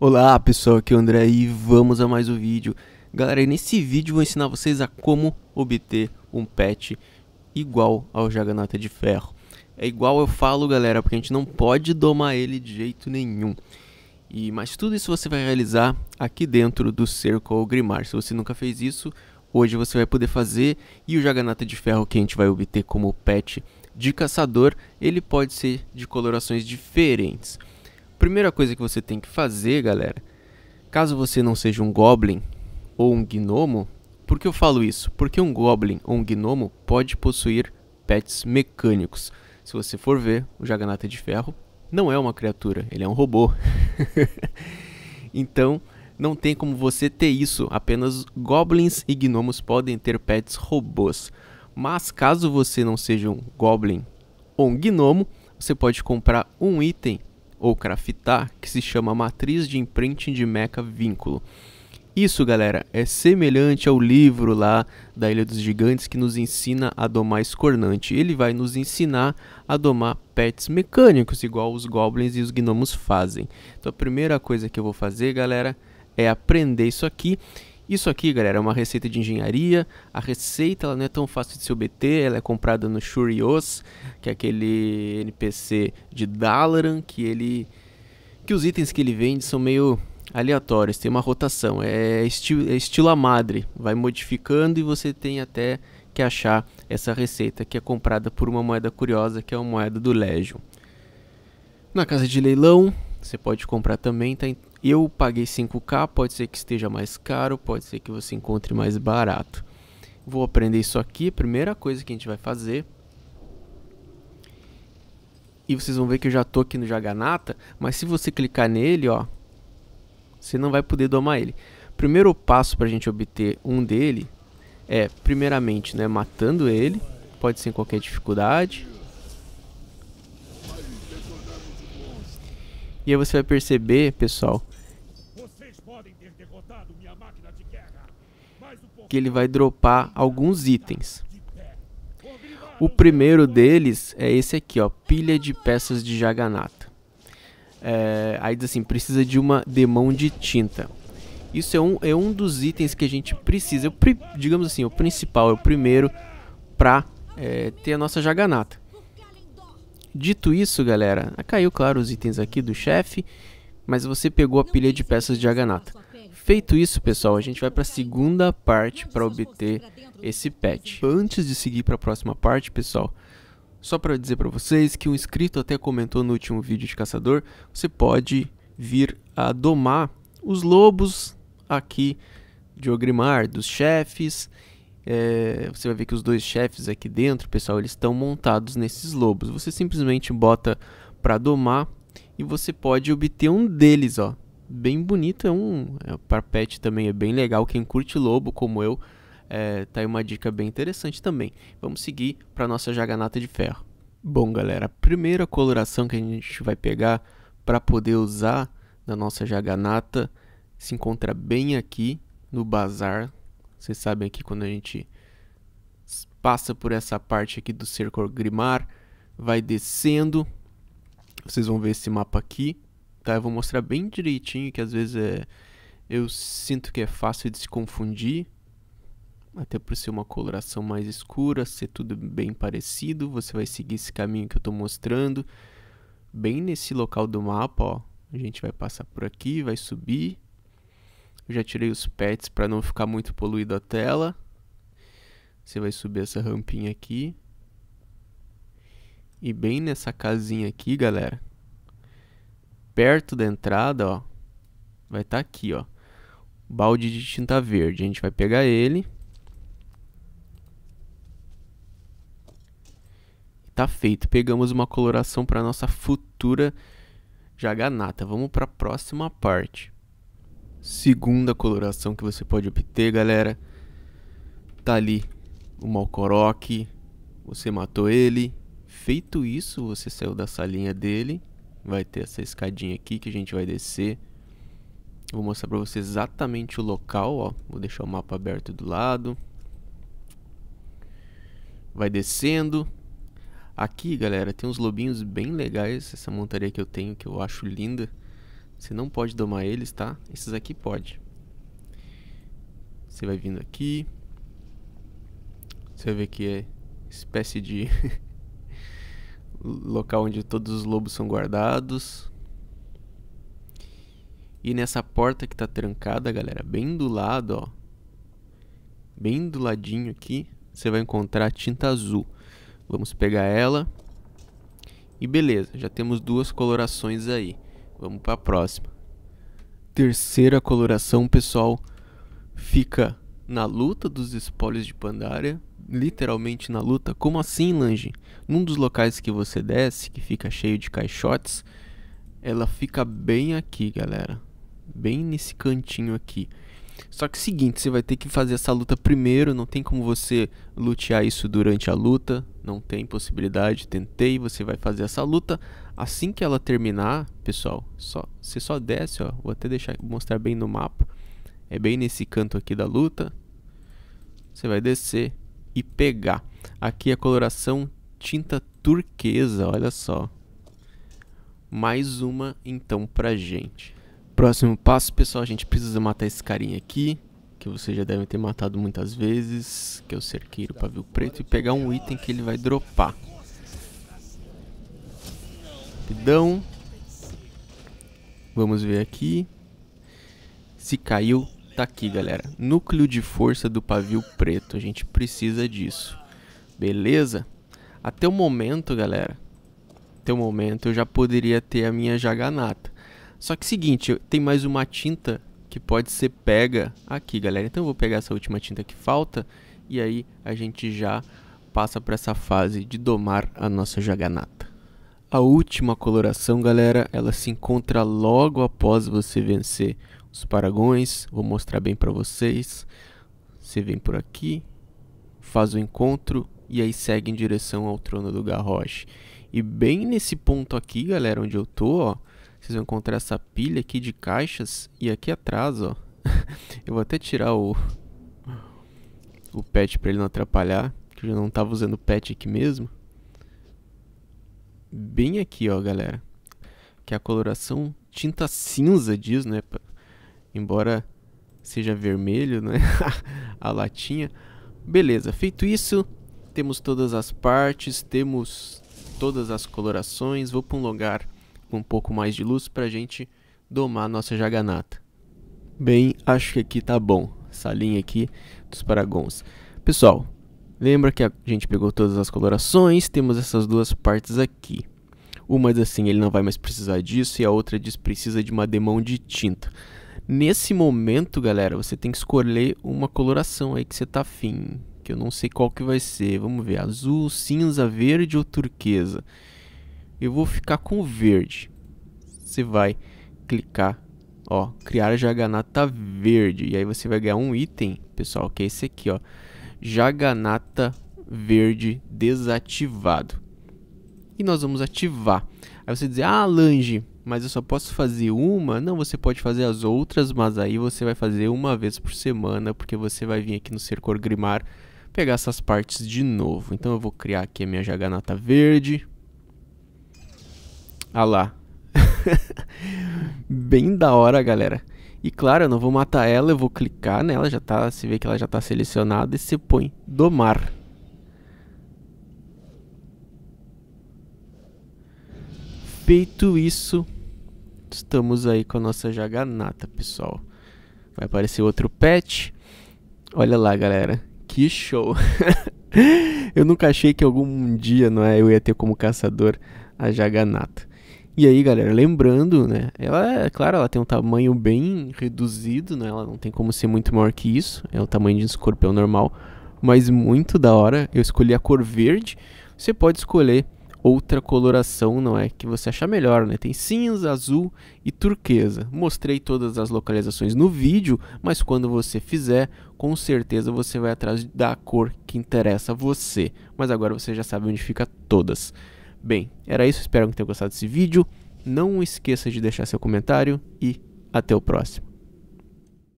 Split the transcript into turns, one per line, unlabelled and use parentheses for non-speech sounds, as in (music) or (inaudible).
Olá pessoal, aqui é o André e vamos a mais um vídeo. Galera, nesse vídeo eu vou ensinar vocês a como obter um pet igual ao Jaganata de ferro. É igual eu falo galera, porque a gente não pode domar ele de jeito nenhum. E Mas tudo isso você vai realizar aqui dentro do cerco ao Grimar. Se você nunca fez isso, hoje você vai poder fazer. E o Jaganata de ferro que a gente vai obter como pet de caçador, ele pode ser de colorações diferentes primeira coisa que você tem que fazer, galera, caso você não seja um goblin ou um gnomo, por que eu falo isso? Porque um goblin ou um gnomo pode possuir pets mecânicos. Se você for ver, o Jaganata de Ferro não é uma criatura, ele é um robô. (laughs) então, não tem como você ter isso, apenas goblins e gnomos podem ter pets robôs. Mas caso você não seja um goblin ou um gnomo, você pode comprar um item ou craftar, que se chama Matriz de Imprinting de Mecha Vínculo. Isso, galera, é semelhante ao livro lá da Ilha dos Gigantes que nos ensina a domar escornante. Ele vai nos ensinar a domar pets mecânicos, igual os goblins e os gnomos fazem. Então a primeira coisa que eu vou fazer, galera, é aprender isso aqui isso aqui, galera, é uma receita de engenharia. A receita ela não é tão fácil de se obter, ela é comprada no Shurios, que é aquele NPC de Dalaran, que ele que os itens que ele vende são meio aleatórios, tem uma rotação, é, esti é estilo a madre, vai modificando e você tem até que achar essa receita que é comprada por uma moeda curiosa, que é a moeda do Legion. Na casa de leilão, você pode comprar também, tá em eu paguei 5K, pode ser que esteja mais caro, pode ser que você encontre mais barato. Vou aprender isso aqui, primeira coisa que a gente vai fazer. E vocês vão ver que eu já tô aqui no Jaganata, mas se você clicar nele, ó, você não vai poder domar ele. Primeiro passo para a gente obter um dele é, primeiramente, né, matando ele, pode ser em qualquer dificuldade. E aí você vai perceber, pessoal, que ele vai dropar alguns itens. O primeiro deles é esse aqui, ó, pilha de peças de jaganata. É, aí diz assim, precisa de uma demão de tinta. Isso é um, é um dos itens que a gente precisa, é pri, digamos assim, o principal, é o primeiro para é, ter a nossa jaganata. Dito isso, galera, caiu claro os itens aqui do chefe, mas você pegou a pilha de peças de jaganata. Feito isso, pessoal, a gente vai para a segunda parte para obter esse pet. Antes de seguir para a próxima parte, pessoal, só para dizer para vocês que um inscrito até comentou no último vídeo de caçador, você pode vir a domar os lobos aqui de Ogrimar, dos chefes. É, você vai ver que os dois chefes aqui dentro, pessoal, eles estão montados nesses lobos. Você simplesmente bota para domar e você pode obter um deles, ó bem bonito, é um é, também é bem legal. Quem curte lobo como eu, é, tá aí uma dica bem interessante também. Vamos seguir para nossa jaganata de ferro. Bom, galera, a primeira coloração que a gente vai pegar para poder usar na nossa jaganata se encontra bem aqui no bazar. Vocês sabem aqui quando a gente passa por essa parte aqui do cerco grimar, vai descendo. Vocês vão ver esse mapa aqui tá? Eu vou mostrar bem direitinho, que às vezes é, eu sinto que é fácil de se confundir. Até por ser uma coloração mais escura, ser tudo bem parecido, você vai seguir esse caminho que eu estou mostrando. Bem nesse local do mapa, ó. A gente vai passar por aqui, vai subir. Eu já tirei os pets para não ficar muito poluído a tela. Você vai subir essa rampinha aqui. E bem nessa casinha aqui, galera, perto da entrada, ó, vai estar tá aqui, ó, balde de tinta verde. A gente vai pegar ele. Tá feito. Pegamos uma coloração para nossa futura jaganata. Vamos para a próxima parte. Segunda coloração que você pode obter, galera, tá ali o Malkorok. Você matou ele. Feito isso, você saiu da salinha dele vai ter essa escadinha aqui que a gente vai descer. Vou mostrar para você exatamente o local, ó. Vou deixar o mapa aberto do lado. Vai descendo. Aqui, galera, tem uns lobinhos bem legais. Essa montaria que eu tenho, que eu acho linda. Você não pode domar eles, tá? Esses aqui pode. Você vai vindo aqui. Você vai ver que é espécie de (laughs) local onde todos os lobos são guardados. E nessa porta que tá trancada, galera, bem do lado, ó. Bem do ladinho aqui, você vai encontrar a tinta azul. Vamos pegar ela. E beleza, já temos duas colorações aí. Vamos para a próxima. Terceira coloração, pessoal, fica na luta dos espólios de Pandaria, literalmente na luta? Como assim, Lange? Num dos locais que você desce, que fica cheio de caixotes, ela fica bem aqui, galera. Bem nesse cantinho aqui. Só que é seguinte, você vai ter que fazer essa luta primeiro, não tem como você lutear isso durante a luta, não tem possibilidade, tentei, você vai fazer essa luta. Assim que ela terminar, pessoal, só, você só desce, ó, vou até deixar mostrar bem no mapa. É bem nesse canto aqui da luta. Você vai descer, e pegar. Aqui a coloração tinta turquesa, olha só. Mais uma então pra gente. Próximo passo, pessoal, a gente precisa matar esse carinha aqui, que vocês já devem ter matado muitas vezes, que é o cerqueiro pavio preto, e pegar um item que ele vai dropar. Rapidão. Vamos ver aqui. Se caiu, Tá aqui, galera. Núcleo de força do pavio preto. A gente precisa disso. Beleza? Até o momento, galera. Até o momento eu já poderia ter a minha jaganata. Só que é seguinte, tem mais uma tinta que pode ser pega aqui, galera. Então eu vou pegar essa última tinta que falta e aí a gente já passa para essa fase de domar a nossa jaganata. A última coloração, galera, ela se encontra logo após você vencer os paragões, vou mostrar bem para vocês. Você vem por aqui, faz o encontro e aí segue em direção ao trono do Garrosh. E bem nesse ponto aqui, galera, onde eu tô, ó, vocês vão encontrar essa pilha aqui de caixas e aqui atrás, ó, (laughs) eu vou até tirar o o pet para ele não atrapalhar, que eu já não tava usando o pet aqui mesmo. Bem aqui, ó, galera, que é a coloração tinta cinza diz, né, embora seja vermelho, né? (laughs) a latinha. Beleza, feito isso, temos todas as partes, temos todas as colorações. Vou para um lugar com um pouco mais de luz para a gente domar nossa jaganata. Bem, acho que aqui tá bom, essa linha aqui dos paragons. Pessoal, lembra que a gente pegou todas as colorações, temos essas duas partes aqui. Uma assim ele não vai mais precisar disso e a outra diz precisa de uma demão de tinta. Nesse momento, galera, você tem que escolher uma coloração aí que você tá afim. Que eu não sei qual que vai ser. Vamos ver, azul, cinza, verde ou turquesa. Eu vou ficar com verde. Você vai clicar, ó, criar jaganata verde. E aí você vai ganhar um item, pessoal, que é esse aqui, ó. Jaganata verde desativado. E nós vamos ativar. Aí você dizer, ah, Lange, mas eu só posso fazer uma. Não, você pode fazer as outras, mas aí você vai fazer uma vez por semana, porque você vai vir aqui no Cercor Grimar pegar essas partes de novo. Então eu vou criar aqui a minha jaganata verde. Ah lá. (laughs) Bem da hora, galera. E claro, eu não vou matar ela, eu vou clicar nela, já tá, se vê que ela já está selecionada e você põe domar. Feito isso, Estamos aí com a nossa jaganata, pessoal. Vai aparecer outro pet. Olha lá, galera. Que show. (laughs) eu nunca achei que algum dia, não é, eu ia ter como caçador a jaganata. E aí, galera, lembrando, né? Ela, é claro, ela tem um tamanho bem reduzido, né? Ela não tem como ser muito maior que isso. É o tamanho de um escorpião normal. Mas muito da hora. Eu escolhi a cor verde. Você pode escolher outra coloração, não é? Que você achar melhor, né? Tem cinza, azul e turquesa. Mostrei todas as localizações no vídeo, mas quando você fizer, com certeza você vai atrás da cor que interessa a você. Mas agora você já sabe onde fica todas. Bem, era isso. Espero que tenha gostado desse vídeo. Não esqueça de deixar seu comentário e até o próximo.